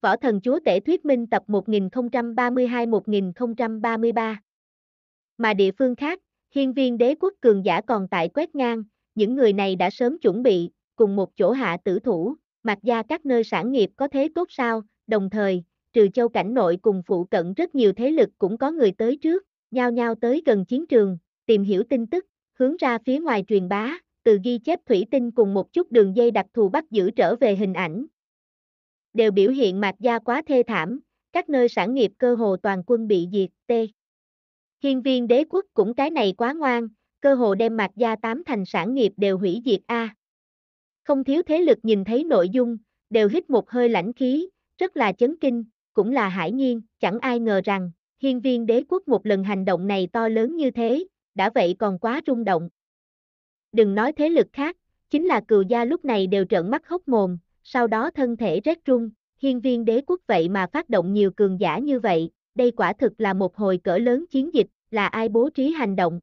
Võ Thần Chúa Tể Thuyết Minh tập 1032-1033. Mà địa phương khác, hiên viên đế quốc cường giả còn tại quét ngang, những người này đã sớm chuẩn bị, cùng một chỗ hạ tử thủ, mặc ra các nơi sản nghiệp có thế tốt sao, đồng thời, trừ châu cảnh nội cùng phụ cận rất nhiều thế lực cũng có người tới trước, nhao nhao tới gần chiến trường, tìm hiểu tin tức, hướng ra phía ngoài truyền bá, từ ghi chép thủy tinh cùng một chút đường dây đặc thù bắt giữ trở về hình ảnh, đều biểu hiện mạc gia quá thê thảm, các nơi sản nghiệp cơ hồ toàn quân bị diệt, t. Hiên viên đế quốc cũng cái này quá ngoan, cơ hồ đem mạc gia tám thành sản nghiệp đều hủy diệt a. Không thiếu thế lực nhìn thấy nội dung, đều hít một hơi lãnh khí, rất là chấn kinh, cũng là hải nhiên, chẳng ai ngờ rằng, hiên viên đế quốc một lần hành động này to lớn như thế, đã vậy còn quá rung động. Đừng nói thế lực khác, chính là cừu gia lúc này đều trợn mắt hốc mồm, sau đó thân thể rét rung, hiên viên đế quốc vậy mà phát động nhiều cường giả như vậy, đây quả thực là một hồi cỡ lớn chiến dịch, là ai bố trí hành động.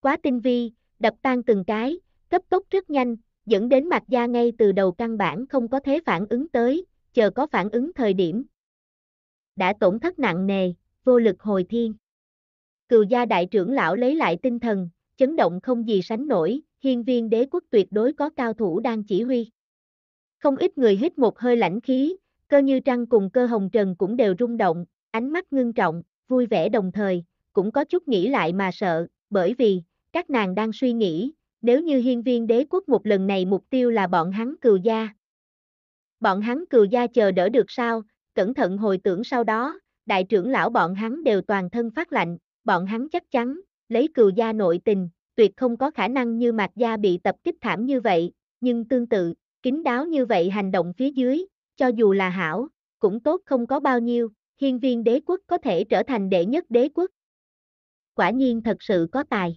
Quá tinh vi, đập tan từng cái, cấp tốc rất nhanh, dẫn đến mặt da ngay từ đầu căn bản không có thế phản ứng tới, chờ có phản ứng thời điểm. Đã tổn thất nặng nề, vô lực hồi thiên. Cựu gia đại trưởng lão lấy lại tinh thần, chấn động không gì sánh nổi, hiên viên đế quốc tuyệt đối có cao thủ đang chỉ huy. Không ít người hít một hơi lãnh khí, cơ như trăng cùng cơ hồng trần cũng đều rung động, ánh mắt ngưng trọng, vui vẻ đồng thời, cũng có chút nghĩ lại mà sợ, bởi vì, các nàng đang suy nghĩ, nếu như hiên viên đế quốc một lần này mục tiêu là bọn hắn cừu gia. Bọn hắn cừu gia chờ đỡ được sao, cẩn thận hồi tưởng sau đó, đại trưởng lão bọn hắn đều toàn thân phát lạnh, bọn hắn chắc chắn, lấy cừu gia nội tình, tuyệt không có khả năng như mạc gia bị tập kích thảm như vậy, nhưng tương tự, Kính đáo như vậy hành động phía dưới, cho dù là hảo, cũng tốt không có bao nhiêu, hiên viên đế quốc có thể trở thành đệ nhất đế quốc. Quả nhiên thật sự có tài.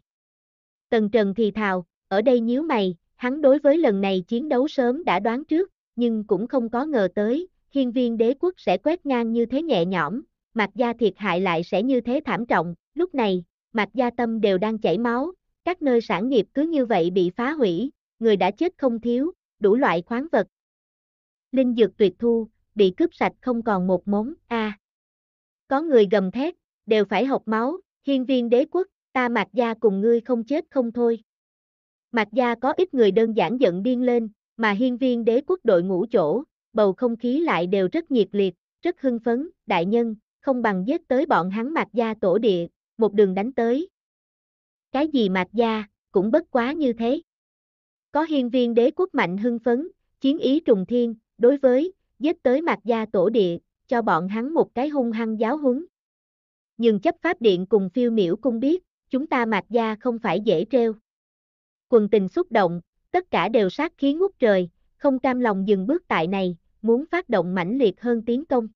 Tần Trần thì thào, ở đây nhíu mày, hắn đối với lần này chiến đấu sớm đã đoán trước, nhưng cũng không có ngờ tới, hiên viên đế quốc sẽ quét ngang như thế nhẹ nhõm, mặt gia thiệt hại lại sẽ như thế thảm trọng, lúc này, mặt gia tâm đều đang chảy máu, các nơi sản nghiệp cứ như vậy bị phá hủy, người đã chết không thiếu, đủ loại khoáng vật. Linh dược tuyệt thu, bị cướp sạch không còn một món, a. À. Có người gầm thét, đều phải học máu, hiên viên đế quốc, ta mạc gia cùng ngươi không chết không thôi. Mạc gia có ít người đơn giản giận điên lên, mà hiên viên đế quốc đội ngũ chỗ, bầu không khí lại đều rất nhiệt liệt, rất hưng phấn, đại nhân, không bằng giết tới bọn hắn mạc gia tổ địa, một đường đánh tới. Cái gì mạc gia, cũng bất quá như thế. Có hiên viên đế quốc mạnh hưng phấn, chiến ý trùng thiên, đối với, giết tới mặt gia tổ địa, cho bọn hắn một cái hung hăng giáo huấn. Nhưng chấp pháp điện cùng phiêu miểu cung biết, chúng ta mặt gia không phải dễ treo. Quần tình xúc động, tất cả đều sát khí ngút trời, không cam lòng dừng bước tại này, muốn phát động mãnh liệt hơn tiến công.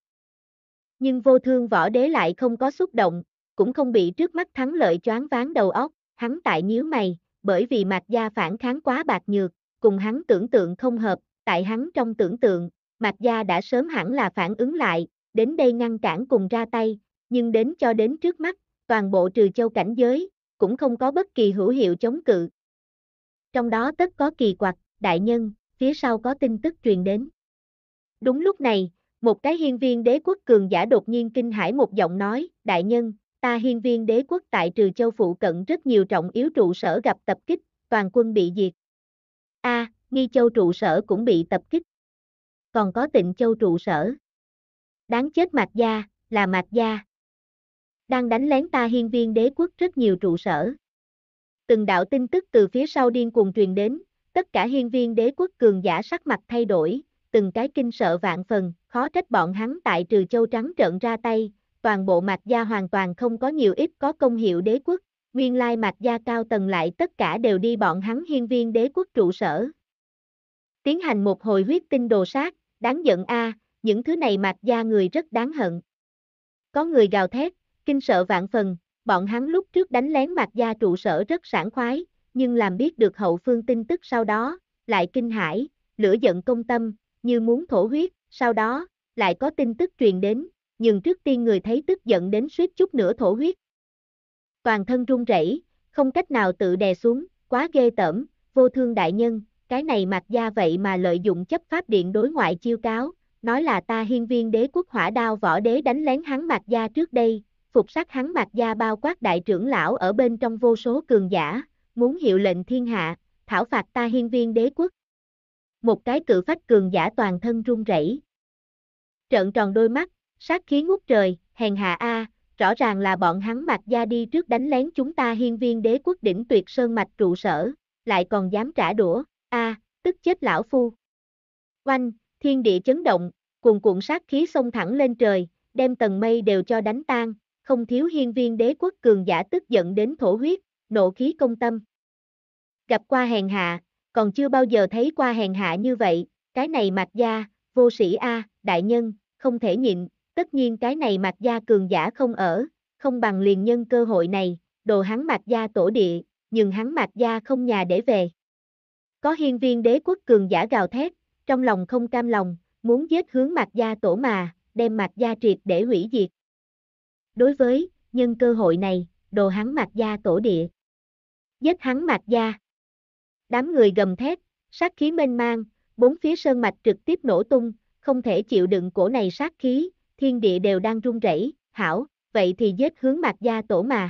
Nhưng vô thương võ đế lại không có xúc động, cũng không bị trước mắt thắng lợi choáng váng đầu óc, hắn tại nhíu mày, bởi vì Mạc Gia phản kháng quá bạc nhược, cùng hắn tưởng tượng không hợp, tại hắn trong tưởng tượng, Mạc Gia đã sớm hẳn là phản ứng lại, đến đây ngăn cản cùng ra tay, nhưng đến cho đến trước mắt, toàn bộ trừ châu cảnh giới, cũng không có bất kỳ hữu hiệu chống cự. Trong đó tất có kỳ quặc, đại nhân, phía sau có tin tức truyền đến. Đúng lúc này, một cái hiên viên đế quốc cường giả đột nhiên kinh hãi một giọng nói, đại nhân, ta hiên viên đế quốc tại Trừ Châu phụ cận rất nhiều trọng yếu trụ sở gặp tập kích, toàn quân bị diệt. A, à, Nghi Châu trụ sở cũng bị tập kích. Còn có Tịnh Châu trụ sở. Đáng chết Mạch Gia, là Mạch Gia. Đang đánh lén ta hiên viên đế quốc rất nhiều trụ sở. Từng đạo tin tức từ phía sau điên cuồng truyền đến, tất cả hiên viên đế quốc cường giả sắc mặt thay đổi, từng cái kinh sợ vạn phần, khó trách bọn hắn tại trừ châu trắng trợn ra tay, toàn bộ mạch gia hoàn toàn không có nhiều ít có công hiệu đế quốc, nguyên lai mạch gia cao tầng lại tất cả đều đi bọn hắn hiên viên đế quốc trụ sở. Tiến hành một hồi huyết tinh đồ sát, đáng giận a, những thứ này mạch gia người rất đáng hận. Có người gào thét, kinh sợ vạn phần, bọn hắn lúc trước đánh lén mạch gia trụ sở rất sảng khoái, nhưng làm biết được hậu phương tin tức sau đó, lại kinh hãi, lửa giận công tâm, như muốn thổ huyết, sau đó, lại có tin tức truyền đến, nhưng trước tiên người thấy tức giận đến suýt chút nữa thổ huyết. Toàn thân run rẩy, không cách nào tự đè xuống, quá ghê tởm, vô thương đại nhân, cái này mặt gia vậy mà lợi dụng chấp pháp điện đối ngoại chiêu cáo, nói là ta hiên viên đế quốc hỏa đao võ đế đánh lén hắn mặt gia trước đây, phục sát hắn mặt gia bao quát đại trưởng lão ở bên trong vô số cường giả, muốn hiệu lệnh thiên hạ, thảo phạt ta hiên viên đế quốc. Một cái cự phách cường giả toàn thân run rẩy. Trợn tròn đôi mắt, Sát khí ngút trời, hèn hạ a, rõ ràng là bọn hắn mặc gia đi trước đánh lén chúng ta hiên viên đế quốc đỉnh tuyệt sơn mạch trụ sở, lại còn dám trả đũa, a, tức chết lão phu. Oanh, thiên địa chấn động, cuồn cuộn sát khí xông thẳng lên trời, đem tầng mây đều cho đánh tan, không thiếu hiên viên đế quốc cường giả tức giận đến thổ huyết, nộ khí công tâm. Gặp qua hèn hạ, còn chưa bao giờ thấy qua hèn hạ như vậy, cái này mặc gia, vô sĩ A, đại nhân, không thể nhịn, Tất nhiên cái này mặt Gia cường giả không ở, không bằng liền nhân cơ hội này, đồ hắn mặt Gia tổ địa, nhưng hắn mặt Gia không nhà để về. Có hiên viên đế quốc cường giả gào thét, trong lòng không cam lòng, muốn giết hướng mặt Gia tổ mà, đem mặt Gia triệt để hủy diệt. Đối với, nhân cơ hội này, đồ hắn mặt Gia tổ địa. Giết hắn mặt Gia. Đám người gầm thét, sát khí mênh mang, bốn phía sơn mạch trực tiếp nổ tung, không thể chịu đựng cổ này sát khí, thiên địa đều đang rung rẩy, hảo, vậy thì giết hướng mạc gia tổ mà.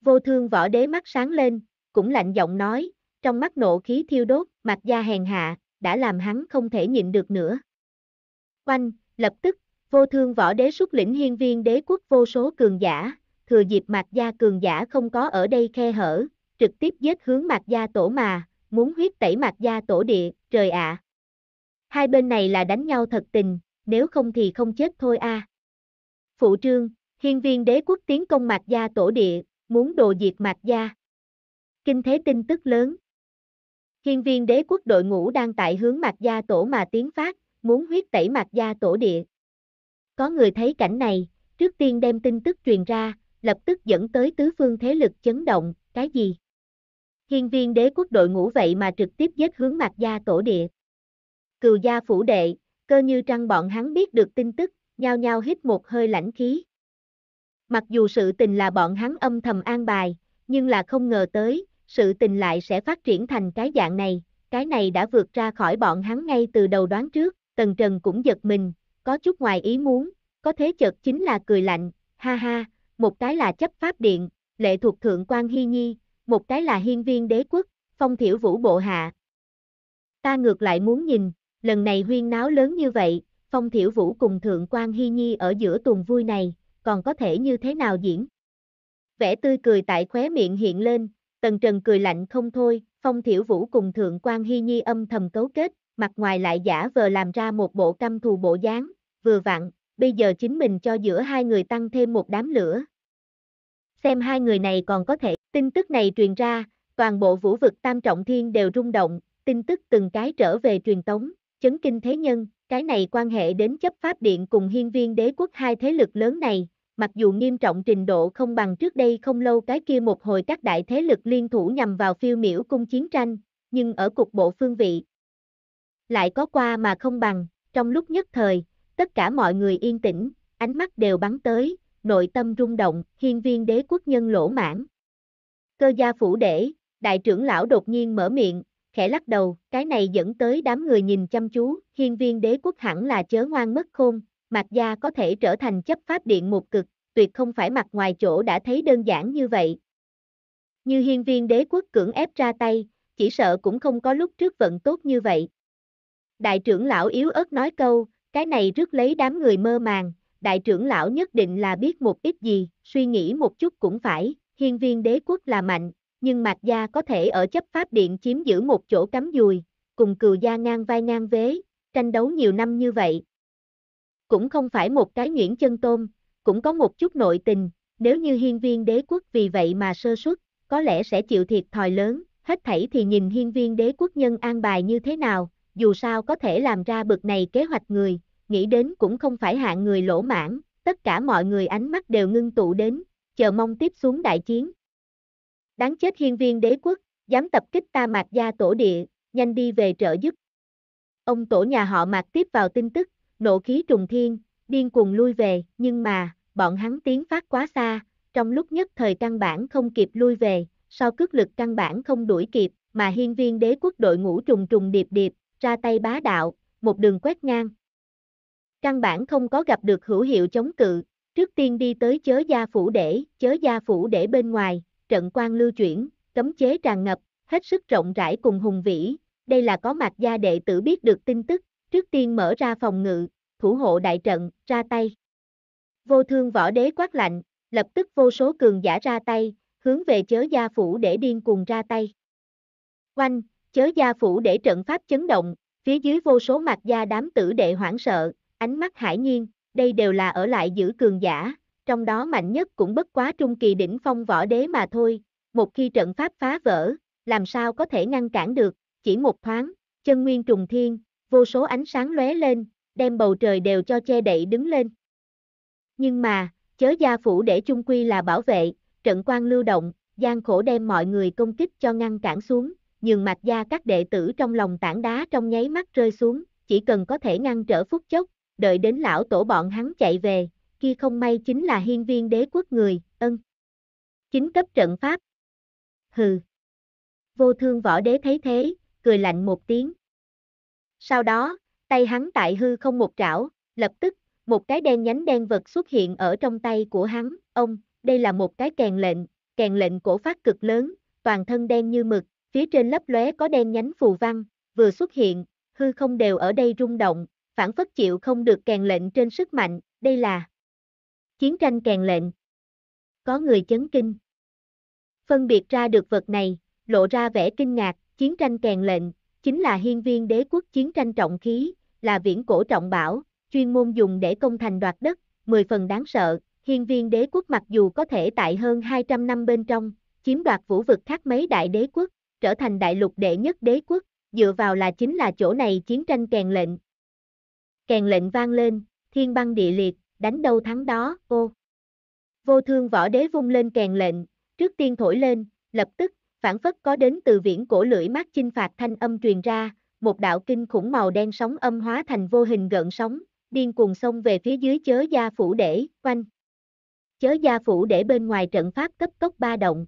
Vô thương võ đế mắt sáng lên, cũng lạnh giọng nói, trong mắt nộ khí thiêu đốt, mạc gia hèn hạ, đã làm hắn không thể nhịn được nữa. Quanh, lập tức, vô thương võ đế xuất lĩnh hiên viên đế quốc vô số cường giả, thừa dịp mạc gia cường giả không có ở đây khe hở, trực tiếp giết hướng mạc gia tổ mà, muốn huyết tẩy mạc gia tổ địa, trời ạ. Hai bên này là đánh nhau thật tình, nếu không thì không chết thôi a. À. Phụ trương, hiên viên đế quốc tiến công mạc gia tổ địa, muốn đồ diệt mạc gia. Kinh thế tin tức lớn. Hiên viên đế quốc đội ngũ đang tại hướng mạc gia tổ mà tiến phát, muốn huyết tẩy mạc gia tổ địa. Có người thấy cảnh này, trước tiên đem tin tức truyền ra, lập tức dẫn tới tứ phương thế lực chấn động, cái gì? Hiên viên đế quốc đội ngũ vậy mà trực tiếp giết hướng mạc gia tổ địa. Cừu gia phủ đệ, cơ như trăng bọn hắn biết được tin tức, nhao nhao hít một hơi lãnh khí. Mặc dù sự tình là bọn hắn âm thầm an bài, nhưng là không ngờ tới, sự tình lại sẽ phát triển thành cái dạng này, cái này đã vượt ra khỏi bọn hắn ngay từ đầu đoán trước, Tần Trần cũng giật mình, có chút ngoài ý muốn, có thế chợt chính là cười lạnh, ha ha, một cái là chấp pháp điện, lệ thuộc thượng quan hy nhi, một cái là hiên viên đế quốc, phong thiểu vũ bộ hạ. Ta ngược lại muốn nhìn, lần này huyên náo lớn như vậy, phong thiểu vũ cùng thượng quan hy nhi ở giữa tuần vui này, còn có thể như thế nào diễn? Vẻ tươi cười tại khóe miệng hiện lên, tần trần cười lạnh không thôi, phong thiểu vũ cùng thượng quan hy nhi âm thầm cấu kết, mặt ngoài lại giả vờ làm ra một bộ căm thù bộ dáng, vừa vặn, bây giờ chính mình cho giữa hai người tăng thêm một đám lửa. Xem hai người này còn có thể, tin tức này truyền ra, toàn bộ vũ vực tam trọng thiên đều rung động, tin tức từng cái trở về truyền tống, chấn kinh thế nhân, cái này quan hệ đến chấp pháp điện cùng hiên viên đế quốc hai thế lực lớn này, mặc dù nghiêm trọng trình độ không bằng trước đây không lâu cái kia một hồi các đại thế lực liên thủ nhằm vào phiêu miểu cung chiến tranh, nhưng ở cục bộ phương vị. Lại có qua mà không bằng, trong lúc nhất thời, tất cả mọi người yên tĩnh, ánh mắt đều bắn tới, nội tâm rung động, hiên viên đế quốc nhân lỗ mãn. Cơ gia phủ để, đại trưởng lão đột nhiên mở miệng, khẽ lắc đầu, cái này dẫn tới đám người nhìn chăm chú, hiên viên đế quốc hẳn là chớ ngoan mất khôn, mặt Gia có thể trở thành chấp pháp điện một cực, tuyệt không phải mặt ngoài chỗ đã thấy đơn giản như vậy. Như hiên viên đế quốc cưỡng ép ra tay, chỉ sợ cũng không có lúc trước vận tốt như vậy. Đại trưởng lão yếu ớt nói câu, cái này rước lấy đám người mơ màng, đại trưởng lão nhất định là biết một ít gì, suy nghĩ một chút cũng phải, hiên viên đế quốc là mạnh, nhưng Mạc Gia có thể ở chấp pháp điện chiếm giữ một chỗ cắm dùi, cùng cừu gia ngang vai ngang vế, tranh đấu nhiều năm như vậy. Cũng không phải một cái nhuyễn chân tôm, cũng có một chút nội tình, nếu như hiên viên đế quốc vì vậy mà sơ suất, có lẽ sẽ chịu thiệt thòi lớn, hết thảy thì nhìn hiên viên đế quốc nhân an bài như thế nào, dù sao có thể làm ra bực này kế hoạch người, nghĩ đến cũng không phải hạng người lỗ mãn, tất cả mọi người ánh mắt đều ngưng tụ đến, chờ mong tiếp xuống đại chiến. Đáng chết hiên viên đế quốc, dám tập kích ta mạc gia tổ địa, nhanh đi về trợ giúp. Ông tổ nhà họ mạc tiếp vào tin tức, nộ khí trùng thiên, điên cuồng lui về, nhưng mà, bọn hắn tiến phát quá xa, trong lúc nhất thời căn bản không kịp lui về, sau cước lực căn bản không đuổi kịp, mà hiên viên đế quốc đội ngũ trùng trùng điệp điệp, ra tay bá đạo, một đường quét ngang. Căn bản không có gặp được hữu hiệu chống cự, trước tiên đi tới chớ gia phủ để, chớ gia phủ để bên ngoài, trận quan lưu chuyển, cấm chế tràn ngập, hết sức rộng rãi cùng hùng vĩ, đây là có mặt gia đệ tử biết được tin tức, trước tiên mở ra phòng ngự, thủ hộ đại trận, ra tay. Vô thương võ đế quát lạnh, lập tức vô số cường giả ra tay, hướng về chớ gia phủ để điên cuồng ra tay. quanh chớ gia phủ để trận pháp chấn động, phía dưới vô số mặt gia đám tử đệ hoảng sợ, ánh mắt hải nhiên, đây đều là ở lại giữ cường giả, trong đó mạnh nhất cũng bất quá trung kỳ đỉnh phong võ đế mà thôi, một khi trận pháp phá vỡ, làm sao có thể ngăn cản được, chỉ một thoáng, chân nguyên trùng thiên, vô số ánh sáng lóe lên, đem bầu trời đều cho che đậy đứng lên. Nhưng mà, chớ gia phủ để chung quy là bảo vệ, trận quan lưu động, gian khổ đem mọi người công kích cho ngăn cản xuống, nhường mạch gia các đệ tử trong lòng tảng đá trong nháy mắt rơi xuống, chỉ cần có thể ngăn trở phút chốc, đợi đến lão tổ bọn hắn chạy về, kia không may chính là hiên viên đế quốc người, ân. Chính cấp trận pháp. Hừ. Vô thương võ đế thấy thế, cười lạnh một tiếng. Sau đó, tay hắn tại hư không một trảo, lập tức, một cái đen nhánh đen vật xuất hiện ở trong tay của hắn, ông, đây là một cái kèn lệnh, kèn lệnh cổ phát cực lớn, toàn thân đen như mực, phía trên lấp lóe có đen nhánh phù văn, vừa xuất hiện, hư không đều ở đây rung động, phản phất chịu không được kèn lệnh trên sức mạnh, đây là Chiến tranh kèn lệnh. Có người chấn kinh. Phân biệt ra được vật này, lộ ra vẻ kinh ngạc, chiến tranh kèn lệnh, chính là hiên viên đế quốc chiến tranh trọng khí, là viễn cổ trọng bảo, chuyên môn dùng để công thành đoạt đất, 10 phần đáng sợ, hiên viên đế quốc mặc dù có thể tại hơn 200 năm bên trong, chiếm đoạt vũ vực khác mấy đại đế quốc, trở thành đại lục đệ nhất đế quốc, dựa vào là chính là chỗ này chiến tranh kèn lệnh. Kèn lệnh vang lên, thiên băng địa liệt, đánh đâu thắng đó, ô. Vô thương võ đế vung lên kèn lệnh, trước tiên thổi lên, lập tức, phản phất có đến từ viễn cổ lưỡi mắt chinh phạt thanh âm truyền ra, một đạo kinh khủng màu đen sóng âm hóa thành vô hình gợn sóng, điên cuồng xông về phía dưới chớ gia phủ để, quanh. Chớ gia phủ để bên ngoài trận pháp cấp tốc ba động.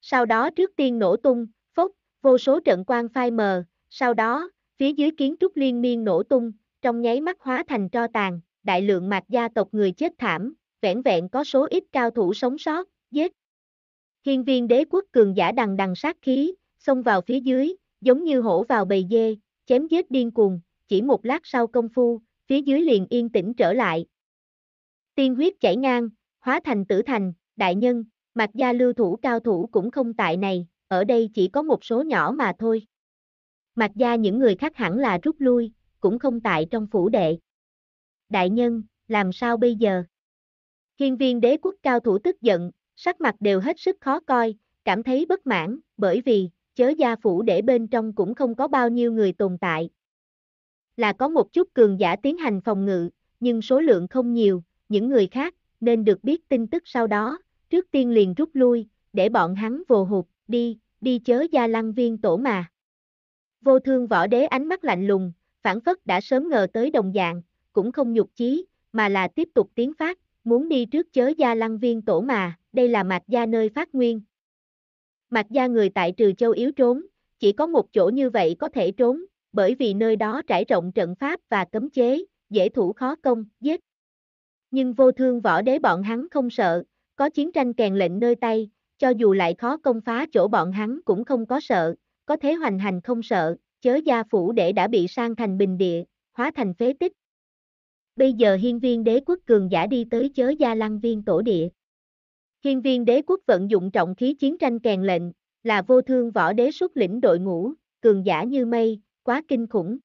Sau đó trước tiên nổ tung, phốc, vô số trận quan phai mờ, sau đó, phía dưới kiến trúc liên miên nổ tung, trong nháy mắt hóa thành tro tàn đại lượng mạc gia tộc người chết thảm, vẻn vẹn có số ít cao thủ sống sót, giết. Hiên viên đế quốc cường giả đằng đằng sát khí, xông vào phía dưới, giống như hổ vào bầy dê, chém giết điên cuồng, chỉ một lát sau công phu, phía dưới liền yên tĩnh trở lại. Tiên huyết chảy ngang, hóa thành tử thành, đại nhân, mặc gia lưu thủ cao thủ cũng không tại này, ở đây chỉ có một số nhỏ mà thôi. Mặc gia những người khác hẳn là rút lui, cũng không tại trong phủ đệ đại nhân, làm sao bây giờ? Hiên viên đế quốc cao thủ tức giận, sắc mặt đều hết sức khó coi, cảm thấy bất mãn, bởi vì, chớ gia phủ để bên trong cũng không có bao nhiêu người tồn tại. Là có một chút cường giả tiến hành phòng ngự, nhưng số lượng không nhiều, những người khác, nên được biết tin tức sau đó, trước tiên liền rút lui, để bọn hắn vô hụt, đi, đi chớ gia lăng viên tổ mà. Vô thương võ đế ánh mắt lạnh lùng, phản phất đã sớm ngờ tới đồng dạng, cũng không nhục chí, mà là tiếp tục tiến phát, muốn đi trước chớ gia lăng viên tổ mà, đây là mạch gia nơi phát nguyên. Mạch gia người tại Trừ Châu yếu trốn, chỉ có một chỗ như vậy có thể trốn, bởi vì nơi đó trải rộng trận pháp và cấm chế, dễ thủ khó công, giết. Nhưng vô thương võ đế bọn hắn không sợ, có chiến tranh kèn lệnh nơi tay, cho dù lại khó công phá chỗ bọn hắn cũng không có sợ, có thế hoành hành không sợ, chớ gia phủ để đã bị sang thành bình địa, hóa thành phế tích, bây giờ hiên viên đế quốc cường giả đi tới chớ gia lăng viên tổ địa. Hiên viên đế quốc vận dụng trọng khí chiến tranh kèn lệnh, là vô thương võ đế xuất lĩnh đội ngũ, cường giả như mây, quá kinh khủng.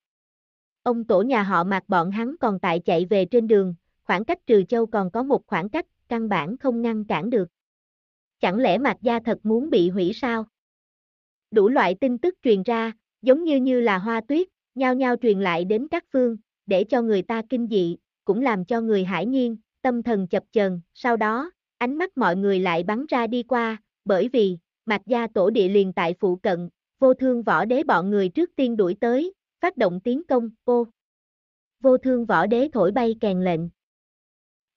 Ông tổ nhà họ mạc bọn hắn còn tại chạy về trên đường, khoảng cách trừ châu còn có một khoảng cách, căn bản không ngăn cản được. Chẳng lẽ mạc gia thật muốn bị hủy sao? Đủ loại tin tức truyền ra, giống như như là hoa tuyết, nhao nhao truyền lại đến các phương, để cho người ta kinh dị, cũng làm cho người hải nhiên, tâm thần chập chờn, sau đó, ánh mắt mọi người lại bắn ra đi qua, bởi vì, Mạc Gia tổ địa liền tại phụ cận, vô thương võ đế bọn người trước tiên đuổi tới, phát động tiến công, ô. Vô thương võ đế thổi bay kèn lệnh.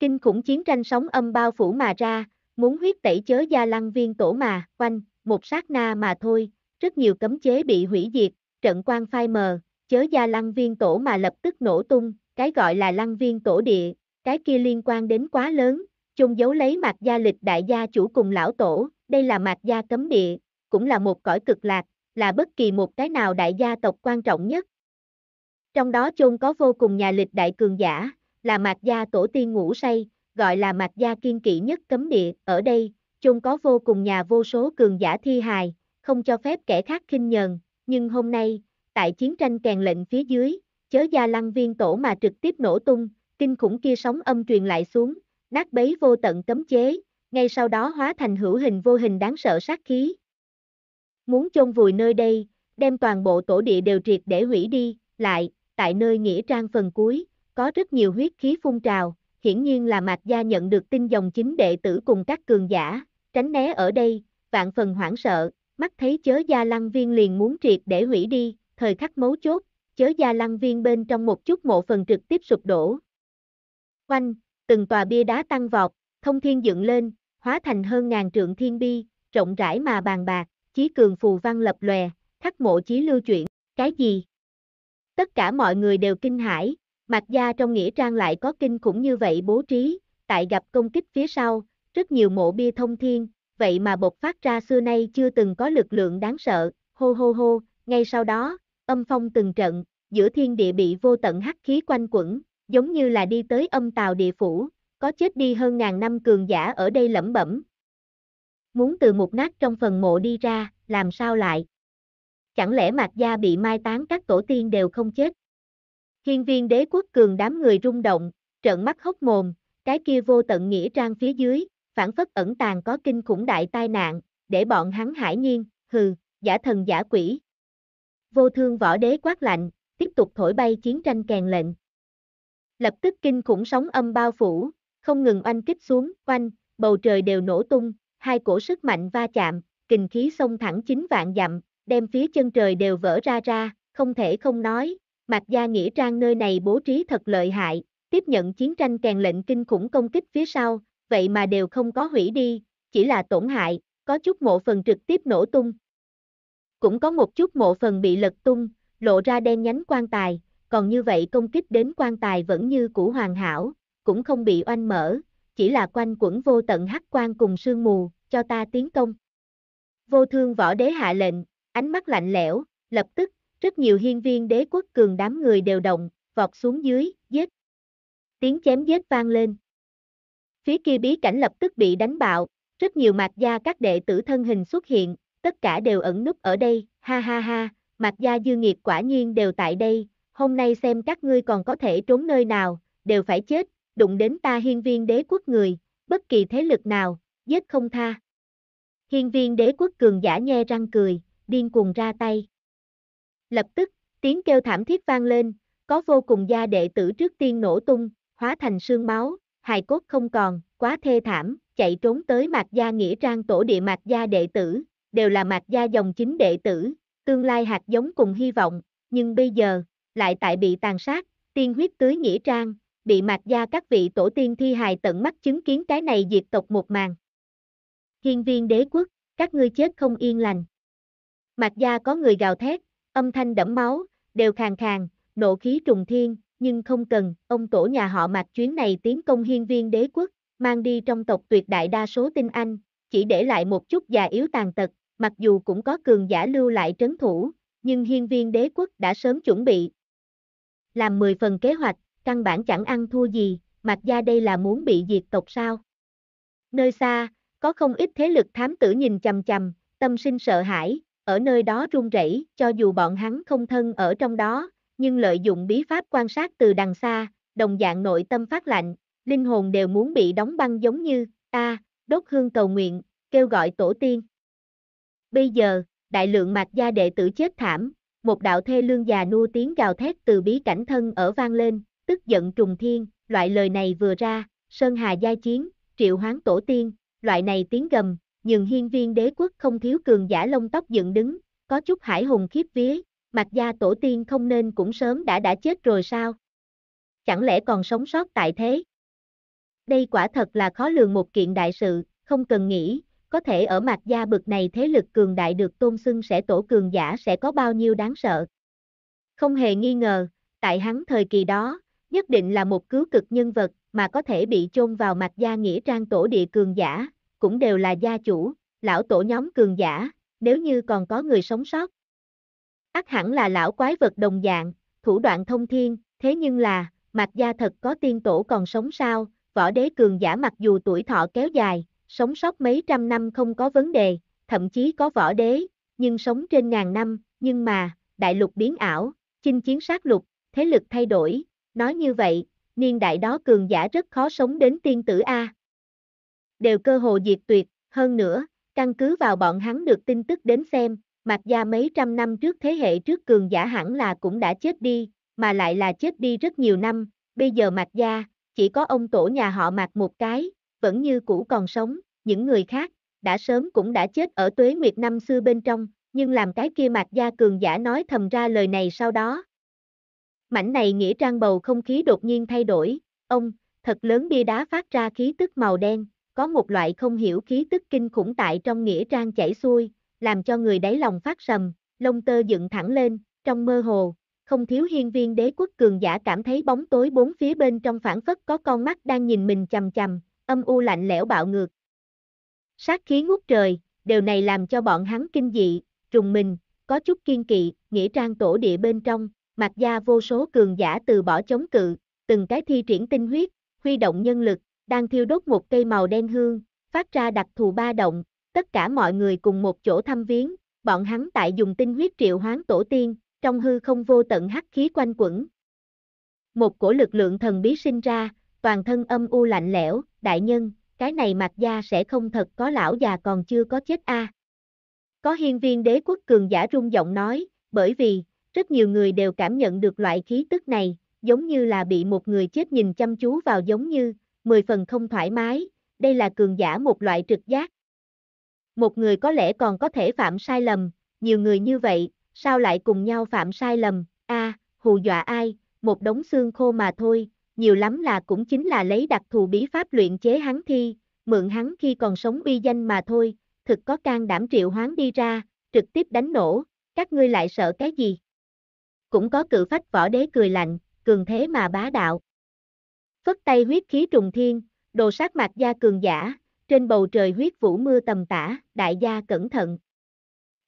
Kinh khủng chiến tranh sóng âm bao phủ mà ra, muốn huyết tẩy chớ gia lăng viên tổ mà, quanh, một sát na mà thôi, rất nhiều cấm chế bị hủy diệt, trận quan phai mờ, chớ gia lăng viên tổ mà lập tức nổ tung, cái gọi là lăng viên tổ địa, cái kia liên quan đến quá lớn, chung giấu lấy mạc gia lịch đại gia chủ cùng lão tổ, đây là mạc gia cấm địa, cũng là một cõi cực lạc, là bất kỳ một cái nào đại gia tộc quan trọng nhất. Trong đó Chung có vô cùng nhà lịch đại cường giả, là mạc gia tổ tiên ngủ say, gọi là mạc gia kiên kỵ nhất cấm địa, ở đây, Chung có vô cùng nhà vô số cường giả thi hài, không cho phép kẻ khác khinh nhờn, nhưng hôm nay, tại chiến tranh kèn lệnh phía dưới, chớ gia lăng viên tổ mà trực tiếp nổ tung, kinh khủng kia sóng âm truyền lại xuống, nát bấy vô tận cấm chế, ngay sau đó hóa thành hữu hình vô hình đáng sợ sát khí. Muốn chôn vùi nơi đây, đem toàn bộ tổ địa đều triệt để hủy đi, lại, tại nơi nghĩa trang phần cuối, có rất nhiều huyết khí phun trào, hiển nhiên là mạch Gia nhận được tin dòng chính đệ tử cùng các cường giả, tránh né ở đây, vạn phần hoảng sợ, mắt thấy chớ gia lăng viên liền muốn triệt để hủy đi, thời khắc mấu chốt, chớ gia lăng viên bên trong một chút mộ phần trực tiếp sụp đổ. Quanh, từng tòa bia đá tăng vọt, thông thiên dựng lên, hóa thành hơn ngàn trượng thiên bi, rộng rãi mà bàn bạc, chí cường phù văn lập lòe, khắc mộ chí lưu chuyển, cái gì? Tất cả mọi người đều kinh hãi, Mặt gia trong nghĩa trang lại có kinh cũng như vậy bố trí, tại gặp công kích phía sau, rất nhiều mộ bia thông thiên, vậy mà bộc phát ra xưa nay chưa từng có lực lượng đáng sợ, hô hô hô, ngay sau đó, âm phong từng trận, giữa thiên địa bị vô tận hắc khí quanh quẩn, giống như là đi tới âm tào địa phủ, có chết đi hơn ngàn năm cường giả ở đây lẩm bẩm. Muốn từ một nát trong phần mộ đi ra, làm sao lại? Chẳng lẽ mạc gia bị mai táng các tổ tiên đều không chết? Hiên viên đế quốc cường đám người rung động, trợn mắt hốc mồm, cái kia vô tận nghĩa trang phía dưới, phản phất ẩn tàng có kinh khủng đại tai nạn, để bọn hắn hải nhiên, hừ, giả thần giả quỷ, vô thương võ đế quát lạnh, tiếp tục thổi bay chiến tranh kèn lệnh. Lập tức kinh khủng sóng âm bao phủ, không ngừng oanh kích xuống, oanh, bầu trời đều nổ tung, hai cổ sức mạnh va chạm, kình khí xông thẳng chín vạn dặm, đem phía chân trời đều vỡ ra ra, không thể không nói, Mạc Gia Nghĩa Trang nơi này bố trí thật lợi hại, tiếp nhận chiến tranh kèn lệnh kinh khủng công kích phía sau, vậy mà đều không có hủy đi, chỉ là tổn hại, có chút mộ phần trực tiếp nổ tung, cũng có một chút mộ phần bị lật tung, lộ ra đen nhánh quan tài, còn như vậy công kích đến quan tài vẫn như cũ hoàn hảo, cũng không bị oanh mở, chỉ là quanh quẩn vô tận hắc quan cùng sương mù, cho ta tiến công. Vô thương võ đế hạ lệnh, ánh mắt lạnh lẽo, lập tức, rất nhiều hiên viên đế quốc cường đám người đều động, vọt xuống dưới, giết. Tiếng chém giết vang lên. Phía kia bí cảnh lập tức bị đánh bạo, rất nhiều mạc gia các đệ tử thân hình xuất hiện, tất cả đều ẩn núp ở đây, ha ha ha, mặt gia dư nghiệp quả nhiên đều tại đây, hôm nay xem các ngươi còn có thể trốn nơi nào, đều phải chết, đụng đến ta hiên viên đế quốc người, bất kỳ thế lực nào, giết không tha. Hiên viên đế quốc cường giả nhe răng cười, điên cuồng ra tay. Lập tức, tiếng kêu thảm thiết vang lên, có vô cùng gia đệ tử trước tiên nổ tung, hóa thành sương máu, hài cốt không còn, quá thê thảm, chạy trốn tới mạc gia nghĩa trang tổ địa mạc gia đệ tử, đều là mạc gia dòng chính đệ tử, tương lai hạt giống cùng hy vọng, nhưng bây giờ, lại tại bị tàn sát, tiên huyết tưới nghĩa trang, bị mạc gia các vị tổ tiên thi hài tận mắt chứng kiến cái này diệt tộc một màn. Hiên viên đế quốc, các ngươi chết không yên lành. Mạc gia có người gào thét, âm thanh đẫm máu, đều khàn khàn, nộ khí trùng thiên, nhưng không cần, ông tổ nhà họ mạc chuyến này tiến công hiên viên đế quốc, mang đi trong tộc tuyệt đại đa số tinh anh, chỉ để lại một chút già yếu tàn tật, mặc dù cũng có cường giả lưu lại trấn thủ, nhưng hiên viên đế quốc đã sớm chuẩn bị. Làm 10 phần kế hoạch, căn bản chẳng ăn thua gì, mặc gia đây là muốn bị diệt tộc sao. Nơi xa, có không ít thế lực thám tử nhìn chầm chầm, tâm sinh sợ hãi, ở nơi đó run rẩy, cho dù bọn hắn không thân ở trong đó, nhưng lợi dụng bí pháp quan sát từ đằng xa, đồng dạng nội tâm phát lạnh, linh hồn đều muốn bị đóng băng giống như, ta, đốt hương cầu nguyện, kêu gọi tổ tiên. Bây giờ, đại lượng mạch gia đệ tử chết thảm, một đạo thê lương già nua tiếng gào thét từ bí cảnh thân ở vang lên, tức giận trùng thiên, loại lời này vừa ra, Sơn Hà gia chiến, triệu hoán tổ tiên, loại này tiếng gầm, nhưng hiên viên đế quốc không thiếu cường giả lông tóc dựng đứng, có chút hải hùng khiếp vía, Mạch gia tổ tiên không nên cũng sớm đã đã chết rồi sao? Chẳng lẽ còn sống sót tại thế? Đây quả thật là khó lường một kiện đại sự, không cần nghĩ, có thể ở mặt gia bực này thế lực cường đại được tôn xưng sẽ tổ cường giả sẽ có bao nhiêu đáng sợ. Không hề nghi ngờ, tại hắn thời kỳ đó, nhất định là một cứu cực nhân vật mà có thể bị chôn vào mặt gia nghĩa trang tổ địa cường giả, cũng đều là gia chủ, lão tổ nhóm cường giả, nếu như còn có người sống sót. Ác hẳn là lão quái vật đồng dạng, thủ đoạn thông thiên, thế nhưng là, mặt gia thật có tiên tổ còn sống sao, võ đế cường giả mặc dù tuổi thọ kéo dài, sống sót mấy trăm năm không có vấn đề, thậm chí có võ đế, nhưng sống trên ngàn năm, nhưng mà, đại lục biến ảo, chinh chiến sát lục, thế lực thay đổi, nói như vậy, niên đại đó cường giả rất khó sống đến tiên tử A. Đều cơ hồ diệt tuyệt, hơn nữa, căn cứ vào bọn hắn được tin tức đến xem, mặc gia mấy trăm năm trước thế hệ trước cường giả hẳn là cũng đã chết đi, mà lại là chết đi rất nhiều năm, bây giờ mặc gia, chỉ có ông tổ nhà họ mặc một cái, vẫn như cũ còn sống, những người khác, đã sớm cũng đã chết ở tuế nguyệt năm xưa bên trong, nhưng làm cái kia mạc gia cường giả nói thầm ra lời này sau đó. Mảnh này nghĩa trang bầu không khí đột nhiên thay đổi, ông, thật lớn bia đá phát ra khí tức màu đen, có một loại không hiểu khí tức kinh khủng tại trong nghĩa trang chảy xuôi, làm cho người đáy lòng phát sầm, lông tơ dựng thẳng lên, trong mơ hồ, không thiếu hiên viên đế quốc cường giả cảm thấy bóng tối bốn phía bên trong phản phất có con mắt đang nhìn mình chầm chầm, âm u lạnh lẽo bạo ngược. Sát khí ngút trời, điều này làm cho bọn hắn kinh dị, trùng mình, có chút kiên kỵ, nghĩa trang tổ địa bên trong, mặt gia vô số cường giả từ bỏ chống cự, từng cái thi triển tinh huyết, huy động nhân lực, đang thiêu đốt một cây màu đen hương, phát ra đặc thù ba động, tất cả mọi người cùng một chỗ thăm viếng, bọn hắn tại dùng tinh huyết triệu hoán tổ tiên, trong hư không vô tận hắc khí quanh quẩn. Một cổ lực lượng thần bí sinh ra, toàn thân âm u lạnh lẽo, đại nhân, cái này mặt gia sẽ không thật có lão già còn chưa có chết a. À. Có hiên viên đế quốc cường giả rung giọng nói, bởi vì, rất nhiều người đều cảm nhận được loại khí tức này, giống như là bị một người chết nhìn chăm chú vào giống như, mười phần không thoải mái, đây là cường giả một loại trực giác. Một người có lẽ còn có thể phạm sai lầm, nhiều người như vậy, sao lại cùng nhau phạm sai lầm, a à, hù dọa ai, một đống xương khô mà thôi, nhiều lắm là cũng chính là lấy đặc thù bí pháp luyện chế hắn thi, mượn hắn khi còn sống uy danh mà thôi, thực có can đảm triệu hoán đi ra, trực tiếp đánh nổ, các ngươi lại sợ cái gì? Cũng có cự phách võ đế cười lạnh, cường thế mà bá đạo. Phất tay huyết khí trùng thiên, đồ sát mạch gia cường giả, trên bầu trời huyết vũ mưa tầm tả, đại gia cẩn thận.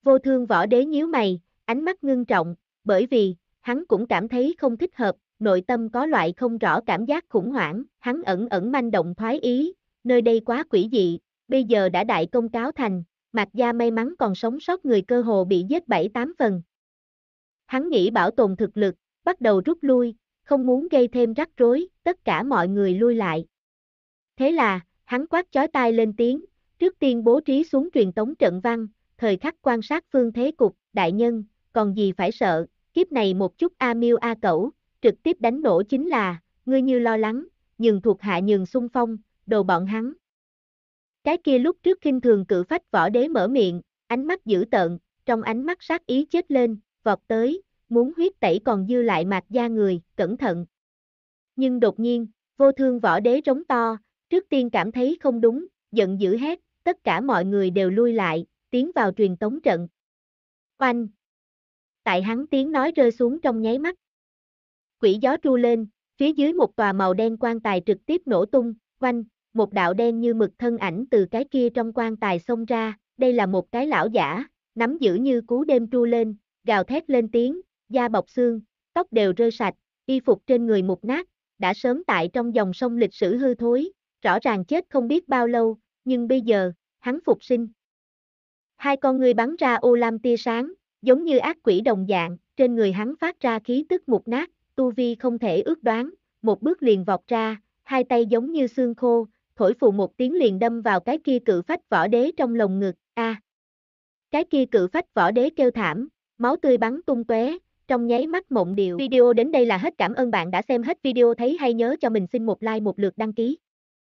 Vô thương võ đế nhíu mày, ánh mắt ngưng trọng, bởi vì, hắn cũng cảm thấy không thích hợp, nội tâm có loại không rõ cảm giác khủng hoảng, hắn ẩn ẩn manh động thoái ý, nơi đây quá quỷ dị, bây giờ đã đại công cáo thành, mặt Gia may mắn còn sống sót người cơ hồ bị giết bảy tám phần. Hắn nghĩ bảo tồn thực lực, bắt đầu rút lui, không muốn gây thêm rắc rối, tất cả mọi người lui lại. Thế là, hắn quát chói tai lên tiếng, trước tiên bố trí xuống truyền tống trận văn, thời khắc quan sát phương thế cục, đại nhân, còn gì phải sợ, kiếp này một chút A miêu A cẩu, trực tiếp đánh nổ chính là, ngươi như lo lắng, nhường thuộc hạ nhường xung phong, đồ bọn hắn. Cái kia lúc trước kinh thường cự phách võ đế mở miệng, ánh mắt dữ tợn, trong ánh mắt sát ý chết lên, vọt tới, muốn huyết tẩy còn dư lại mạc da người, cẩn thận. Nhưng đột nhiên, vô thương võ đế rống to, trước tiên cảm thấy không đúng, giận dữ hét, tất cả mọi người đều lui lại, tiến vào truyền tống trận. Oanh! Tại hắn tiếng nói rơi xuống trong nháy mắt, quỷ gió tru lên, phía dưới một tòa màu đen quan tài trực tiếp nổ tung, quanh, một đạo đen như mực thân ảnh từ cái kia trong quan tài xông ra, đây là một cái lão giả, nắm giữ như cú đêm tru lên, gào thét lên tiếng, da bọc xương, tóc đều rơi sạch, y phục trên người mục nát, đã sớm tại trong dòng sông lịch sử hư thối, rõ ràng chết không biết bao lâu, nhưng bây giờ, hắn phục sinh. Hai con người bắn ra ô lam tia sáng, giống như ác quỷ đồng dạng, trên người hắn phát ra khí tức mục nát, tu vi không thể ước đoán, một bước liền vọt ra, hai tay giống như xương khô, thổi phù một tiếng liền đâm vào cái kia cự phách võ đế trong lồng ngực, a. Cái kia cự phách võ đế kêu thảm, máu tươi bắn tung tóe, trong nháy mắt mộng điệu. Video đến đây là hết cảm ơn bạn đã xem hết video thấy hay nhớ cho mình xin một like một lượt đăng ký.